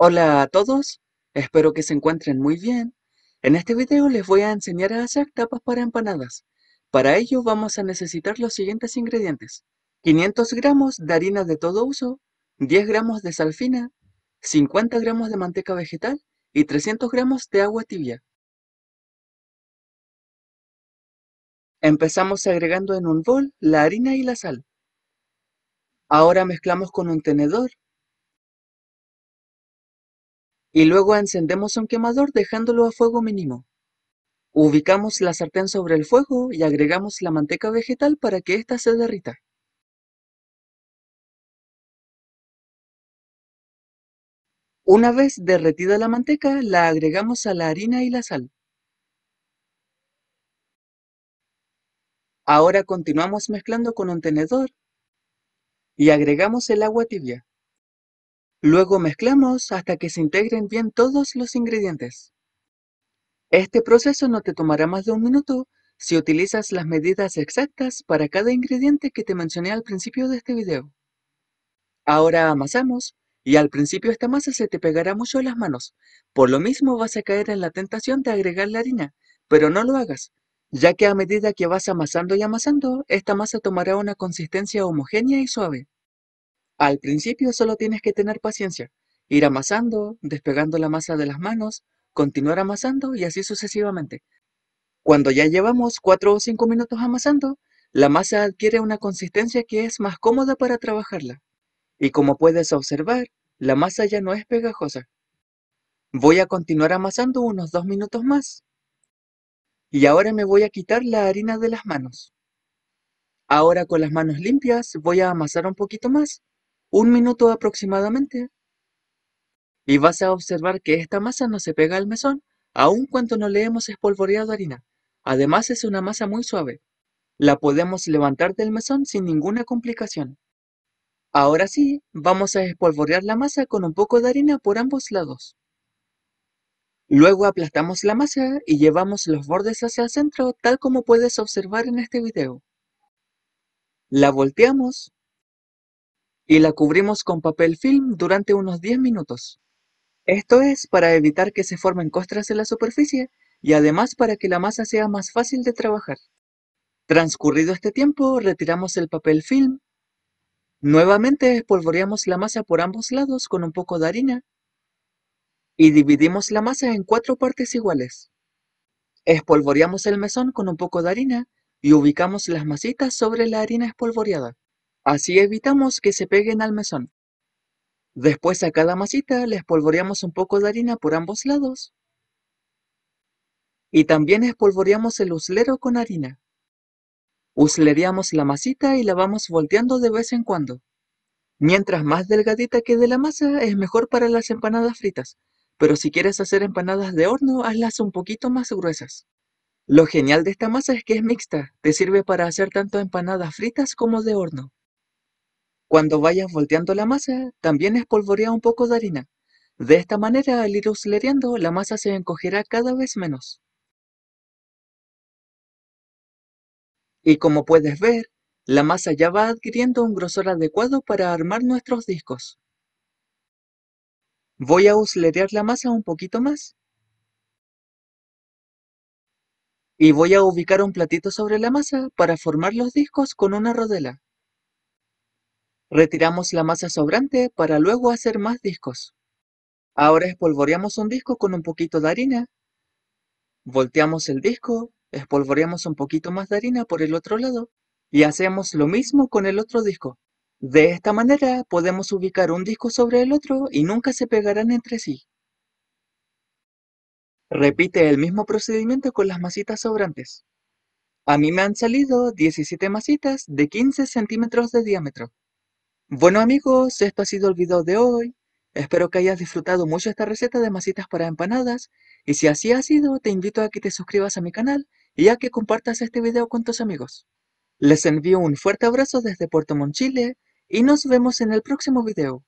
Hola a todos, espero que se encuentren muy bien. En este video les voy a enseñar a hacer tapas para empanadas. Para ello vamos a necesitar los siguientes ingredientes. 500 gramos de harina de todo uso, 10 gramos de sal fina, 50 gramos de manteca vegetal y 300 gramos de agua tibia. Empezamos agregando en un bol la harina y la sal. Ahora mezclamos con un tenedor y luego encendemos un quemador dejándolo a fuego mínimo. Ubicamos la sartén sobre el fuego y agregamos la manteca vegetal para que ésta se derrita. Una vez derretida la manteca, la agregamos a la harina y la sal. Ahora continuamos mezclando con un tenedor y agregamos el agua tibia. Luego mezclamos hasta que se integren bien todos los ingredientes. Este proceso no te tomará más de un minuto si utilizas las medidas exactas para cada ingrediente que te mencioné al principio de este video. Ahora amasamos y al principio esta masa se te pegará mucho a las manos. Por lo mismo vas a caer en la tentación de agregar la harina, pero no lo hagas, ya que a medida que vas amasando y amasando, esta masa tomará una consistencia homogénea y suave. Al principio solo tienes que tener paciencia, ir amasando, despegando la masa de las manos, continuar amasando y así sucesivamente. Cuando ya llevamos 4 o 5 minutos amasando, la masa adquiere una consistencia que es más cómoda para trabajarla. Y como puedes observar, la masa ya no es pegajosa. Voy a continuar amasando unos 2 minutos más. Y ahora me voy a quitar la harina de las manos. Ahora con las manos limpias voy a amasar un poquito más un minuto aproximadamente. Y vas a observar que esta masa no se pega al mesón, aun cuando no le hemos espolvoreado harina. Además es una masa muy suave. La podemos levantar del mesón sin ninguna complicación. Ahora sí, vamos a espolvorear la masa con un poco de harina por ambos lados. Luego aplastamos la masa y llevamos los bordes hacia el centro tal como puedes observar en este video. La volteamos y la cubrimos con papel film durante unos 10 minutos. Esto es para evitar que se formen costras en la superficie y además para que la masa sea más fácil de trabajar. Transcurrido este tiempo, retiramos el papel film. Nuevamente espolvoreamos la masa por ambos lados con un poco de harina y dividimos la masa en cuatro partes iguales. Espolvoreamos el mesón con un poco de harina y ubicamos las masitas sobre la harina espolvoreada. Así evitamos que se peguen al mesón. Después a cada masita le espolvoreamos un poco de harina por ambos lados. Y también espolvoreamos el uslero con harina. Usleríamos la masita y la vamos volteando de vez en cuando. Mientras más delgadita quede la masa, es mejor para las empanadas fritas, pero si quieres hacer empanadas de horno, hazlas un poquito más gruesas. Lo genial de esta masa es que es mixta, te sirve para hacer tanto empanadas fritas como de horno. Cuando vayas volteando la masa, también espolvorea un poco de harina. De esta manera, al ir uslereando, la masa se encogerá cada vez menos. Y como puedes ver, la masa ya va adquiriendo un grosor adecuado para armar nuestros discos. Voy a uslerear la masa un poquito más. Y voy a ubicar un platito sobre la masa para formar los discos con una rodela. Retiramos la masa sobrante para luego hacer más discos. Ahora espolvoreamos un disco con un poquito de harina. Volteamos el disco, espolvoreamos un poquito más de harina por el otro lado y hacemos lo mismo con el otro disco. De esta manera podemos ubicar un disco sobre el otro y nunca se pegarán entre sí. Repite el mismo procedimiento con las masitas sobrantes. A mí me han salido 17 masitas de 15 centímetros de diámetro. Bueno amigos, esto ha sido el video de hoy. Espero que hayas disfrutado mucho esta receta de masitas para empanadas. Y si así ha sido, te invito a que te suscribas a mi canal y a que compartas este video con tus amigos. Les envío un fuerte abrazo desde Puerto Montt, Chile, y nos vemos en el próximo video.